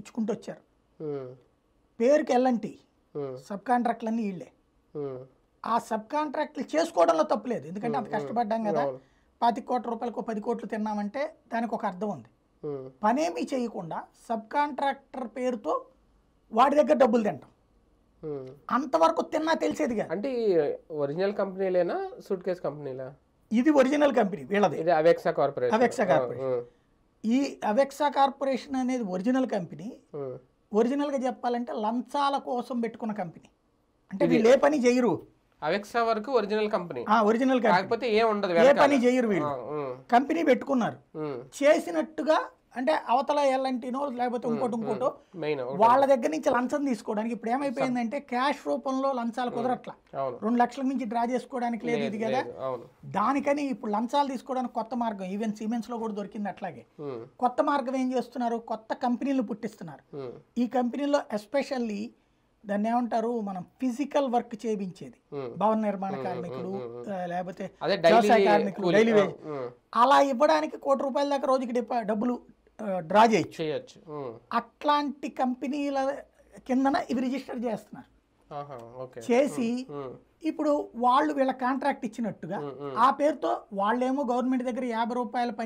ఇచ్చుకుంటూ వచ్చారు పేరుకి వెళ్ళంటి సబ్ అన్ని వీళ్ళే ఆ సబ్ కాంట్రాక్ట్లు చేసుకోవడంలో తప్పలేదు ఎందుకంటే అంత కష్టపడ్డాం కదా పాతి కోట్ల రూపాయలకు పది కోట్లు తిన్నామంటే దానికి ఒక అర్థం ఉంది పనేమీ చేయకుండా సబ్ కాంట్రాక్టర్ పేరుతో వాడి దగ్గర డబ్బులు తింటాం అంతవరకు తిన్నా తెలిసేది కదా అంటే ఒరిజినల్ కంపెనీలేనా సూట్ కేస్ కంపెనీలా ఇది ఒరిజినల్ కంపెనీ వీళ్ళది అవెక్సా కార్పొరేషన్ అవెక్సా కార్పొరేషన్ ఈ అవెక్సా కార్పొరేషన్ అనేది ఒరిజినల్ కంపెనీ ఒరిజినల్గా చెప్పాలంటే లంచాల కోసం పెట్టుకున్న కంపెనీ అంటే వీళ్ళు ఏ పని చేయరు అవెక్సా వరకు ఒరిజినల్ కంపెనీ ఒరిజినల్ కాకపోతే ఏ ఉండదు ఏ పని చేయరు వీళ్ళు కంపెనీ పెట్టుకున్నారు చేసినట్టుగా అంటే అవతల ఎలాంటినో లేకపోతే ఇంకోటి ఇంకోటో వాళ్ళ దగ్గర నుంచి లంచం తీసుకోవడానికి ఇప్పుడు ఏమైపోయిందంటే క్యాష్ రూపంలో లంచాలు కుదరట్ల రెండు లక్షల మించి డ్రా చేసుకోవడానికి లేదు ఇది కదా దానికని ఇప్పుడు లంచాలు తీసుకోవడానికి కొత్త మార్గం ఈవెన్ సిమెంట్స్ లో కూడా దొరికింది అట్లాగే కొత్త మార్గం ఏం చేస్తున్నారు కొత్త కంపెనీలు పుట్టిస్తున్నారు ఈ కంపెనీలో ఎస్పెషల్లీ దాన్ని ఏమంటారు మనం ఫిజికల్ వర్క్ చేయించేది భవన నిర్మాణ కార్మికులు లేకపోతే వ్యవసాయ కార్మికులు డైలీ అలా ఇవ్వడానికి కోటి రూపాయల దాకా రోజుకి డబ్బులు డ్రా చేయొచ్చు చేయొచ్చు అట్లాంటి కంపెనీల కిందన ఇవి రిజిస్టర్ చేస్తున్నారు చేసి ఇప్పుడు వాళ్ళు వీళ్ళ కాంట్రాక్ట్ ఇచ్చినట్టుగా ఆ పేరుతో వాళ్ళేమో గవర్నమెంట్ దగ్గర యాభై రూపాయల పని